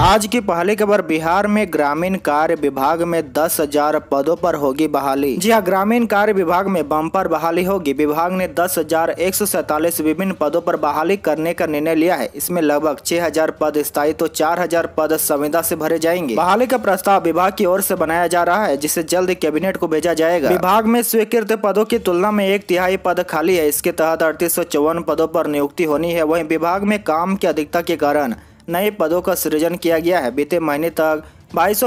आज की पहली खबर बिहार में ग्रामीण कार्य विभाग में दस हजार पदों पर होगी बहाली जी हाँ ग्रामीण कार्य विभाग में बम्पर बहाली होगी विभाग ने दस हजार एक सौ सैतालीस विभिन्न पदों पर बहाली करने का निर्णय लिया है इसमें लगभग छह हजार पद स्थायी तो चार हजार पद संविदा से भरे जाएंगे बहाली का प्रस्ताव विभाग की ओर से बनाया जा रहा है जिसे जल्द कैबिनेट को भेजा जाएगा विभाग में स्वीकृत पदों की तुलना में एक तिहाई पद खाली है इसके तहत अड़तीस पदों पर नियुक्ति होनी है वही विभाग में काम की अधिकता के कारण नए पदों का सृजन किया गया है बीते महीने तक बाईस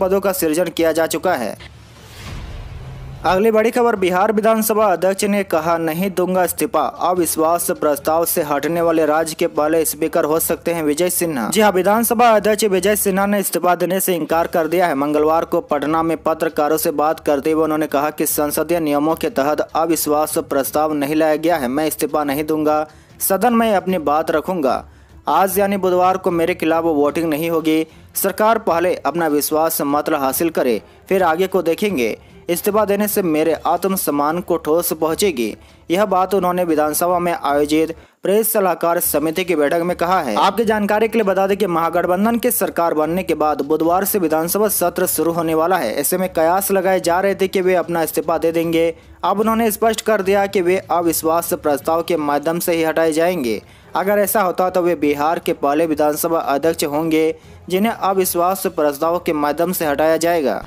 पदों का सृजन किया जा चुका है अगली बड़ी खबर बिहार विधानसभा अध्यक्ष ने कहा नहीं दूंगा इस्तीफा अविश्वास प्रस्ताव से हटने वाले राज्य के पहले स्पीकर हो सकते हैं विजय सिन्हा जी हाँ विधानसभा अध्यक्ष विजय सिन्हा ने इस्तीफा देने से इनकार कर दिया है मंगलवार को पटना में पत्रकारों से बात करते हुए उन्होंने कहा कि संसदीय नियमों के तहत अविश्वास प्रस्ताव नहीं लाया गया है मैं इस्तीफा नहीं दूंगा सदन में अपनी बात रखूंगा आज यानी बुधवार को मेरे खिलाफ वोटिंग नहीं होगी सरकार पहले अपना विश्वास मात्र मतलब हासिल करे फिर आगे को देखेंगे इस्तीफा देने से मेरे आत्म सम्मान को ठोस पहुंचेगी यह बात उन्होंने विधानसभा में आयोजित प्रेस सलाहकार समिति की बैठक में कहा है आपकी जानकारी के लिए बता दें कि महागठबंधन के सरकार बनने के बाद बुधवार से विधानसभा सत्र शुरू होने वाला है ऐसे में कयास लगाए जा रहे थे कि वे अपना इस्तीफा दे देंगे अब उन्होंने स्पष्ट कर दिया कि वे अविश्वास प्रस्ताव के माध्यम से ही हटाए जाएंगे अगर ऐसा होता तो वे बिहार के पहले विधानसभा अध्यक्ष होंगे जिन्हें अविश्वास प्रस्ताव के माध्यम से हटाया जाएगा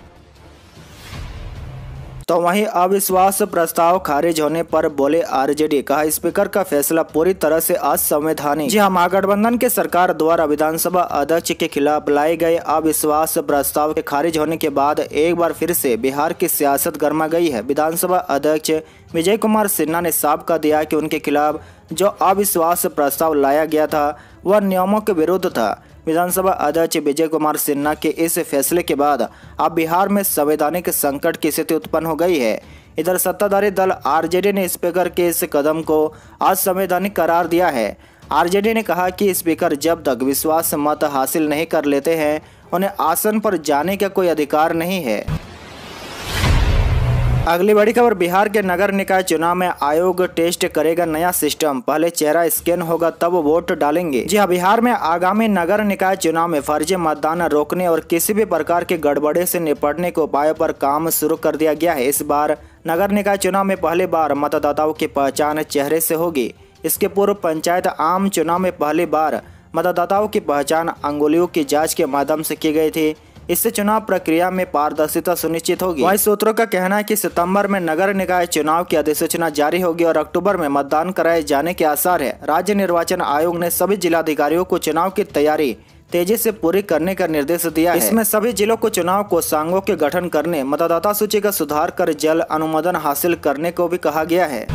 तो वहीं अविश्वास प्रस्ताव खारिज होने पर बोले आरजेडी कहा स्पीकर का फैसला पूरी तरह से असंवैधानिक जी हाँ महागठबंधन के सरकार द्वारा विधानसभा अध्यक्ष के खिलाफ लाए गए अविश्वास प्रस्ताव के खारिज होने के बाद एक बार फिर से बिहार की सियासत गर्मा गई है विधानसभा अध्यक्ष विजय कुमार सिन्हा ने साफ कर दिया की उनके खिलाफ जो अविश्वास प्रस्ताव लाया गया था वह नियमों के विरुद्ध था विधानसभा अध्यक्ष विजय कुमार सिन्हा के इस फैसले के बाद अब बिहार में संवैधानिक संकट की स्थिति उत्पन्न हो गई है इधर सत्ताधारी दल आरजेडी ने स्पीकर के इस कदम को आज संवैधानिक करार दिया है आरजेडी ने कहा कि स्पीकर जब तक विश्वास मत हासिल नहीं कर लेते हैं उन्हें आसन पर जाने का कोई अधिकार नहीं है अगली बड़ी खबर बिहार के नगर निकाय चुनाव में आयोग टेस्ट करेगा नया सिस्टम पहले चेहरा स्कैन होगा तब वोट डालेंगे जी हाँ बिहार में आगामी नगर निकाय चुनाव में फर्जी मतदान रोकने और किसी भी प्रकार के गड़बड़े से निपटने के उपायों पर काम शुरू कर दिया गया है इस बार नगर निकाय चुनाव में पहली बार मतदाताओं की पहचान चेहरे से होगी इसके पूर्व पंचायत आम चुनाव में पहली बार मतदाताओं की पहचान अंगुलियों की जाँच के माध्यम से की गई थी इससे चुनाव प्रक्रिया में पारदर्शिता सुनिश्चित होगी वही सूत्रों का कहना है की सितम्बर में नगर निकाय चुनाव की अधिसूचना जारी होगी और अक्टूबर में मतदान कराए जाने के आसार है राज्य निर्वाचन आयोग ने सभी जिलाधिकारियों को चुनाव की तैयारी तेजी से पूरी करने का निर्देश दिया है इसमें सभी जिलों को चुनाव को सांगों के गठन करने मतदाता सूची का सुधार कर जल अनुमोदन हासिल करने को भी कहा गया है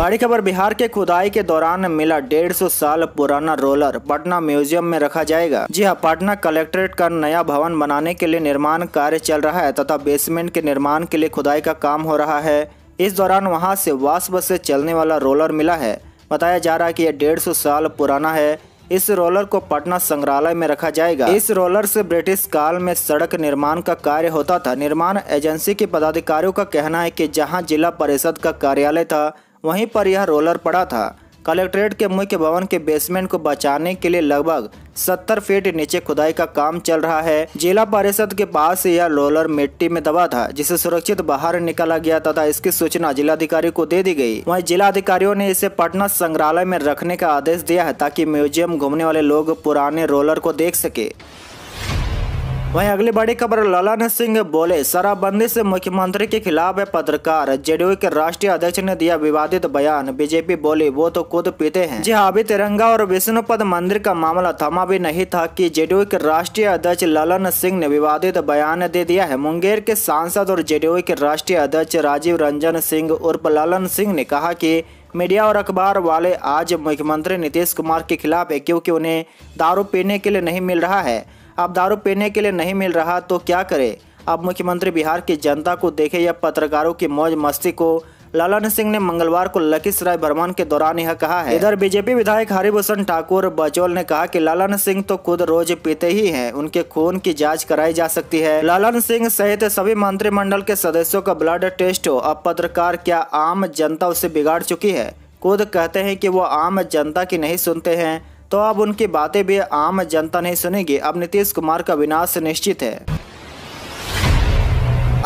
बड़ी खबर बिहार के खुदाई के दौरान मिला 150 साल पुराना रोलर पटना म्यूजियम में रखा जाएगा जी हाँ पटना कलेक्ट्रेट का नया भवन बनाने के लिए निर्माण कार्य चल रहा है तथा बेसमेंट के निर्माण के लिए खुदाई का काम हो रहा है इस दौरान वहां से वाष्प से चलने वाला रोलर मिला है बताया जा रहा है कि यह डेढ़ साल पुराना है इस रोलर को पटना संग्रहालय में रखा जाएगा इस रोलर से ब्रिटिश काल में सड़क निर्माण का कार्य होता था निर्माण एजेंसी के पदाधिकारियों का कहना है कि जहां जिला परिषद का कार्यालय था वहीं पर यह रोलर पड़ा था कलेक्ट्रेट के मुख्य भवन के बेसमेंट को बचाने के लिए लगभग 70 फीट नीचे खुदाई का काम चल रहा है जिला परिषद के पास यह रोलर मिट्टी में दबा था जिसे सुरक्षित बाहर निकाला गया तथा इसकी सूचना जिलाधिकारी को दे दी गई वहीं जिला अधिकारियों ने इसे पटना संग्रहालय में रखने का आदेश दिया है ताकि म्यूजियम घूमने वाले लोग पुराने रोलर को देख सके वहीं अगली बड़ी खबर ललन सिंह बोले शराबबंदी से मुख्यमंत्री के खिलाफ है पत्रकार जेडीयू के राष्ट्रीय अध्यक्ष ने दिया विवादित बयान बीजेपी बोली वो तो खुद पीते हैं जी हाँ, अभी तिरंगा और विष्णुपद मंदिर का मामला थमा भी नहीं था कि जेडीयू के राष्ट्रीय अध्यक्ष ललन सिंह ने विवादित बयान दे दिया है मुंगेर के सांसद और जेडीयू के राष्ट्रीय अध्यक्ष राजीव रंजन सिंह उर्फ ललन सिंह ने कहा की मीडिया और अखबार वाले आज मुख्यमंत्री नीतीश कुमार के खिलाफ है क्योंकि उन्हें दारू पीने के लिए नहीं मिल रहा है अब दारू पीने के लिए नहीं मिल रहा तो क्या करे अब मुख्यमंत्री बिहार की जनता को देखे या पत्रकारों की मौज मस्ती को लालन सिंह ने मंगलवार को लखीसराय भ्रमण के दौरान यह कहा है इधर बीजेपी विधायक हरिभूषण ठाकुर बचौल ने कहा कि लालन सिंह तो खुद रोज पीते ही हैं उनके खून की जांच कराई जा सकती है लालन सिंह सहित सभी मंत्रिमंडल के सदस्यों का ब्लड टेस्ट हो अब पत्रकार क्या आम जनता उसे बिगाड़ चुकी है खुद कहते हैं कि वो आम जनता की नहीं सुनते हैं तो अब उनकी बातें भी आम जनता नहीं सुनेगी अब नीतीश कुमार का विनाश निश्चित है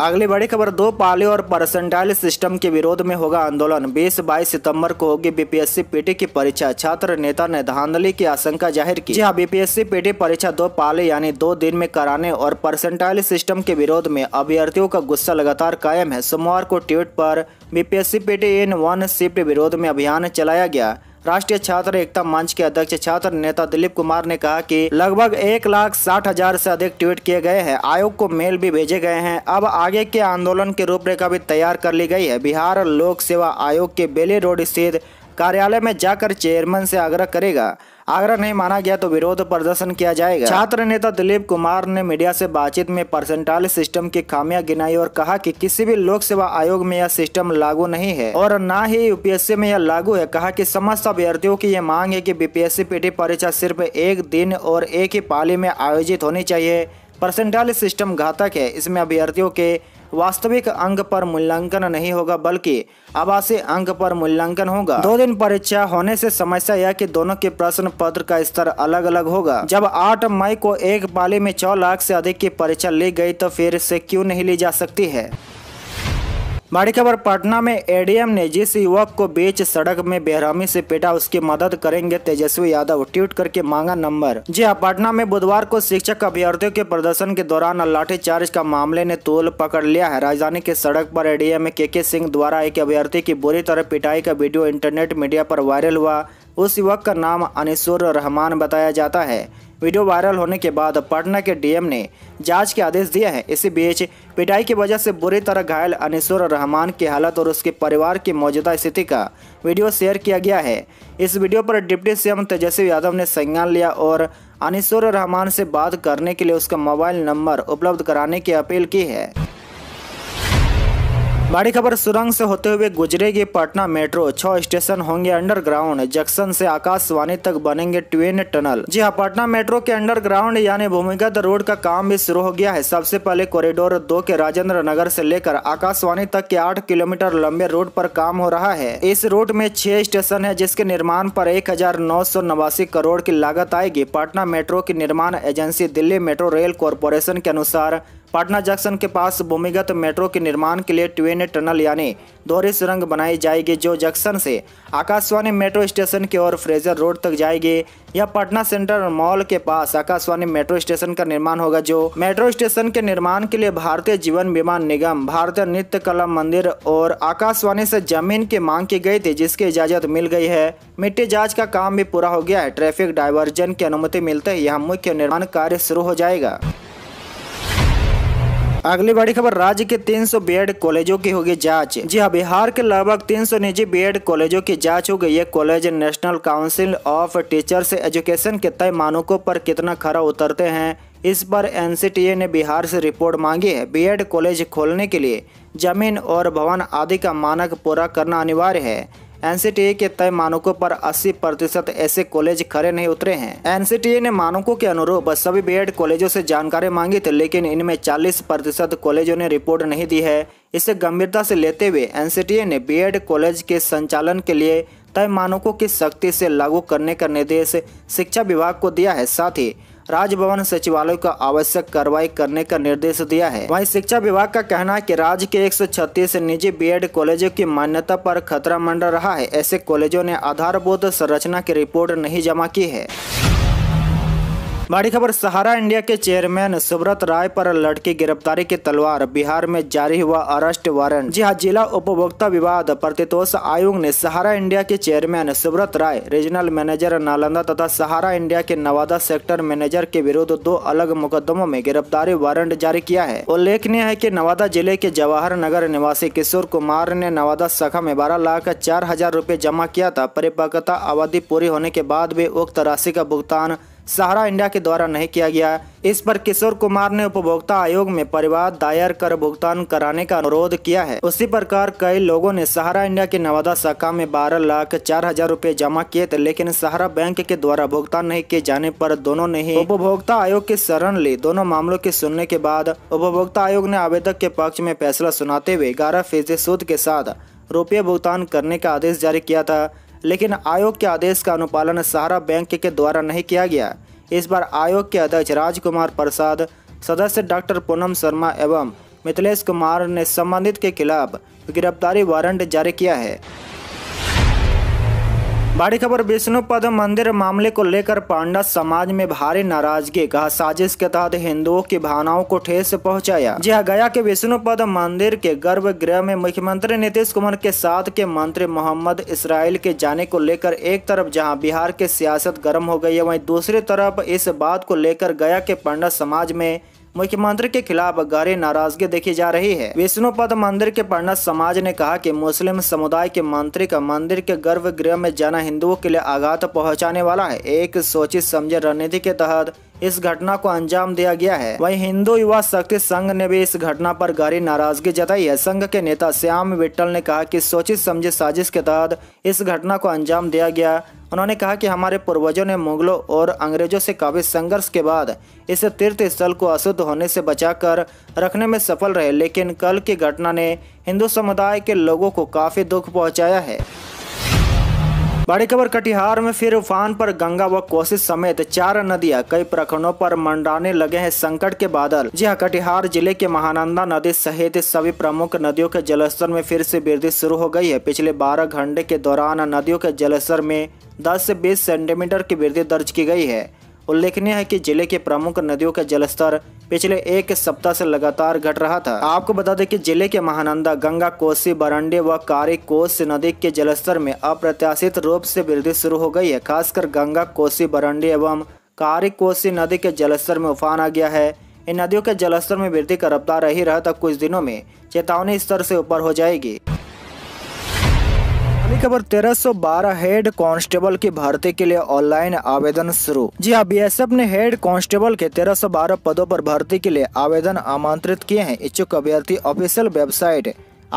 अगली बड़ी खबर दो पाले और परसेंटाइल सिस्टम के विरोध में होगा आंदोलन 20 बाईस सितंबर को होगी बीपीएससी पीटी की परीक्षा छात्र नेता ने धांधली की आशंका जाहिर की जहां बीपीएससी पीटी परीक्षा दो पाले यानी दो दिन में कराने और परसेंटाइल सिस्टम के विरोध में अभ्यर्थियों का गुस्सा लगातार कायम है सोमवार को ट्वीट पर BPSC PT in one shift विरोध में अभियान चलाया गया राष्ट्रीय छात्र एकता मंच के अध्यक्ष छात्र नेता दिलीप कुमार ने कहा कि लगभग एक लाख साठ हजार से अधिक ट्वीट किए गए हैं आयोग को मेल भी भेजे गए हैं अब आगे के आंदोलन की रूपरेखा भी तैयार कर ली गई है बिहार लोक सेवा आयोग के बेली रोड स्थित कार्यालय में जाकर चेयरमैन से आग्रह करेगा आग्रह नहीं माना गया तो विरोध प्रदर्शन किया जाएगा छात्र नेता दिलीप कुमार ने मीडिया से बातचीत में परसेंटाइल सिस्टम की खामियां गिनाई और कहा कि किसी भी लोक सेवा आयोग में यह सिस्टम लागू नहीं है और न ही यूपीएससी में यह लागू है कहा की समस्त अभ्यर्थियों की यह मांग है की बीपीएससी पीटी परीक्षा सिर्फ एक दिन और एक ही पाली में आयोजित होनी चाहिए परसेंटाइल सिस्टम घातक है इसमें अभ्यर्थियों के वास्तविक अंक पर मूल्यांकन नहीं होगा बल्कि आवासीय अंक पर मूल्यांकन होगा दो दिन परीक्षा होने से समस्या यह कि दोनों के प्रश्न पत्र का स्तर अलग अलग होगा जब 8 मई को एक पाली में चौ लाख से अधिक की परीक्षा ली गई तो फिर से क्यों नहीं ली जा सकती है बड़ी खबर पटना में एडीएम ने जिस युवक को बीच सड़क में बेहरामी से पीटा उसकी मदद करेंगे तेजस्वी यादव ट्वीट करके मांगा नंबर जी हाँ पटना में बुधवार को शिक्षक अभ्यर्थियों के प्रदर्शन के दौरान लाठीचार्ज का मामले ने तोल पकड़ लिया है राजधानी के सड़क पर एडीएम के के सिंह द्वारा एक अभ्यर्थी की बुरी तरह पिटाई का वीडियो इंटरनेट मीडिया पर वायरल हुआ उस युवक का नाम अनिसुर रहमान बताया जाता है वीडियो वायरल होने के बाद पटना के डीएम ने जांच के आदेश दिए हैं इसी बीच पिटाई की वजह से बुरी तरह घायल अनिसुर रहमान की हालत और उसके परिवार की मौजूदा स्थिति का वीडियो शेयर किया गया है इस वीडियो पर डिप्टी सीएम तेजस्वी यादव ने संज्ञान लिया और अनिसुर रहमान से बात करने के लिए उसका मोबाइल नंबर उपलब्ध कराने की अपील की है बड़ी खबर सुरंग से होते हुए गुजरेगी पटना मेट्रो छह स्टेशन होंगे अंडरग्राउंड जंक्शन से आकाशवाणी तक बनेंगे ट्वेन टनल जी हाँ पटना मेट्रो के अंडरग्राउंड यानी भूमिगत रोड का काम भी शुरू हो गया है सबसे पहले कॉरिडोर दो के राजेंद्र नगर से लेकर आकाशवाणी तक के आठ किलोमीटर लंबे रोड पर काम हो रहा है इस रोड में छह स्टेशन है जिसके निर्माण पर एक करोड़ की लागत आएगी पटना मेट्रो की निर्माण agency Delhi metro rail corporation के अनुसार पटना जंक्शन के पास भूमिगत मेट्रो के निर्माण के लिए ट्वेन टनल यानी दोहरी सुरंग बनाई जाएगी जो जंक्शन से आकाशवाणी मेट्रो स्टेशन की ओर फ्रेजर रोड तक जाएगी यह पटना सेंट्रल मॉल के पास आकाशवाणी मेट्रो स्टेशन का निर्माण होगा जो मेट्रो स्टेशन के निर्माण के लिए भारतीय जीवन बीमा निगम भारतीय नृत्य कला मंदिर और आकाशवाणी से जमीन की मांग की गई थी जिसकी इजाजत मिल गई है मिट्टी जांच का काम भी पूरा हो गया है ट्रैफिक डायवर्जन की अनुमति मिलते ही यह मुख्य निर्माण कार्य शुरू हो जाएगा अगली बड़ी खबर राज्य के तीन सौ बी कॉलेजों की होगी जाँच जी हाँ बिहार के लगभग तीन सौ निजी बी कॉलेजों की जाँच हो गई है college national council of teachers education के तय मानकों पर कितना खरा उतरते हैं इस पर एनसीटीए ने बिहार से रिपोर्ट मांगी है एड कॉलेज खोलने के लिए जमीन और भवन आदि का मानक पूरा करना अनिवार्य है एनसीटीए के तय मानकों पर 80 प्रतिशत ऐसे कॉलेज खड़े नहीं उतरे हैं एनसीटीए ने मानकों के अनुरूप सभी बीएड कॉलेजों से जानकारी मांगी थी लेकिन इनमें 40 प्रतिशत कॉलेजों ने रिपोर्ट नहीं दी है इसे गंभीरता से लेते हुए एनसीटीए ने बीएड कॉलेज के संचालन के लिए तय मानकों की सख्ती से लागू करने का निर्देश शिक्षा विभाग को दिया है साथ ही राजभवन सचिवालय को आवश्यक कार्रवाई करने का निर्देश दिया है वहीं शिक्षा विभाग का कहना है कि राज्य के 136 निजी बीएड कॉलेजों की मान्यता पर खतरा मंडरा रहा है ऐसे कॉलेजों ने आधारभूत संरचना की रिपोर्ट नहीं जमा की है बड़ी खबर सहारा इंडिया के चेयरमैन सुब्रत राय पर लड़की गिरफ्तारी की तलवार बिहार में जारी हुआ अरेस्ट वारंट जी हाँ जिला उपभोक्ता विवाद प्रतितोष आयोग ने सहारा इंडिया के chairman Subrata Roy regional manager Nalanda तथा सहारा इंडिया के नवादा सेक्टर मैनेजर के विरुद्ध दो अलग मुकदमों में गिरफ्तारी वारंट जारी किया है उल्लेखनीय है की नवादा जिले के जवाहर नगर निवासी किशोर कुमार ने नवादा शाखा में बारह लाख चार हजार रूपए जमा किया था परिपक्वता अवधि पूरी होने के बाद भी उक्त राशि का भुगतान सहारा इंडिया के द्वारा नहीं किया गया इस पर किशोर कुमार ने उपभोक्ता आयोग में परिवार दायर कर भुगतान कराने का अनुरोध किया है उसी प्रकार कई लोगों ने सहारा इंडिया के नवादा शाखा में बारह लाख चार हजार रूपए जमा किए थे लेकिन सहारा बैंक के द्वारा भुगतान नहीं किए जाने पर दोनों ने ही उपभोक्ता आयोग की शरण ली दोनों मामलों की सुनने के बाद उपभोक्ता आयोग ने आवेदक के पक्ष में फैसला सुनाते हुए ग्यारह फीसदी सूद के साथ रुपये भुगतान करने का आदेश जारी किया था लेकिन आयोग के आदेश का अनुपालन सहारा बैंक के द्वारा नहीं किया गया इस बार आयोग के अध्यक्ष राजकुमार प्रसाद सदस्य डॉक्टर पूनम शर्मा एवं मिथिलेश कुमार ने संबंधित के खिलाफ गिरफ्तारी वारंट जारी किया है बड़ी खबर विष्णुपद मंदिर मामले को लेकर पांडा समाज में भारी नाराजगी कहा साजिश के तहत हिंदुओं की भावनाओं को ठेस पहुंचाया जी गया के विष्णुपद मंदिर के गर्भगृह में मुख्यमंत्री नीतीश कुमार के साथ के मंत्री मोहम्मद इसराइल के जाने को लेकर एक तरफ जहां बिहार की सियासत गर्म हो गई है वहीं दूसरी तरफ इस बात को लेकर गया के पांडा समाज में मुख्यमंत्री के खिलाफ गहरी नाराजगी देखी जा रही है विष्णु पद मंदिर के पंडित समाज ने कहा कि मुस्लिम समुदाय के मंत्री का मंदिर के गर्भगृह में जाना हिंदुओं के लिए आघात पहुंचाने वाला है एक सोची समझे रणनीति के तहत इस घटना को अंजाम दिया गया है वहीं हिंदू युवा शक्ति संघ ने भी इस घटना पर गहरी नाराजगी जताई है संघ के नेता श्याम विट्टल ने कहा कि सोचित समझे साजिश के तहत इस घटना को अंजाम दिया गया उन्होंने कहा कि हमारे पूर्वजों ने मुगलों और अंग्रेजों से काफी संघर्ष के बाद इस तीर्थ स्थल को अशुद्ध होने से बचाकर रखने में सफल रहे लेकिन कल की घटना ने हिंदू समुदाय के लोगों को काफी दुख पहुँचाया है बड़ी खबर कटिहार में फिर उफान पर गंगा व कोसी समेत चार नदियां कई प्रखंडों पर मंडाने लगे हैं संकट के बादल जी हाँ कटिहार जिले के महानंदा नदी सहित सभी प्रमुख नदियों के जलस्तर में फिर से वृद्धि शुरू हो गई है पिछले 12 घंटे के दौरान नदियों के जलस्तर में 10 से 20 सेंटीमीटर की वृद्धि दर्ज की गई है उल्लेखनीय है कि जिले के प्रमुख नदियों का जलस्तर पिछले एक सप्ताह से लगातार घट रहा था आपको बता दें कि जिले के महानंदा गंगा कोसी बरंडे व कारी कोस नदी के जलस्तर में अप्रत्याशित रूप से वृद्धि शुरू हो गई है खासकर गंगा कोसी बरंडे एवं कारी कोसी नदी के जलस्तर में उफान आ गया है इन नदियों के जलस्तर में वृद्धि का रफ्तार रही रहा था कुछ दिनों में चेतावनी स्तर से ऊपर हो जाएगी अगली खबर 1312 हेड कांस्टेबल की भर्ती के लिए ऑनलाइन आवेदन शुरू जी हाँ बीएसएफ ने हेड कांस्टेबल के 1312 पदों पर भर्ती के लिए आवेदन आमंत्रित किए हैं इच्छुक अभ्यर्थी official website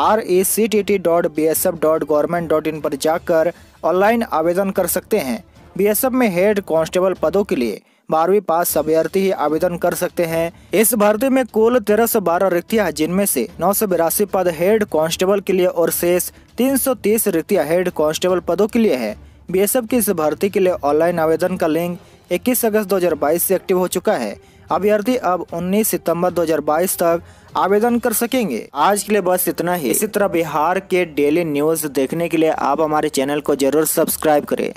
R A C T T dot B S F dot government dot in पर जाकर ऑनलाइन आवेदन कर सकते हैं बीएसएफ में हेड कांस्टेबल पदों के लिए बारहवीं पास अभ्यर्थी ही आवेदन कर सकते हैं इस भर्ती में कुल तेरह सौ बारह रिक्तियाँ हैं जिनमें से नौ सौ बिरासी पद हेड कांस्टेबल के लिए और शेष तीन सौ तीस रिक्तियाँ हेड कांस्टेबल पदों के लिए है एफ की इस भर्ती के लिए ऑनलाइन आवेदन का लिंक इक्कीस अगस्त बाईस से एक्टिव हो चुका है अभ्यर्थी अब 19 सितंबर 2022 तक आवेदन कर सकेंगे आज के लिए बस इतना ही इसी तरह बिहार के डेली न्यूज देखने के लिए आप हमारे चैनल को जरूर सब्सक्राइब करें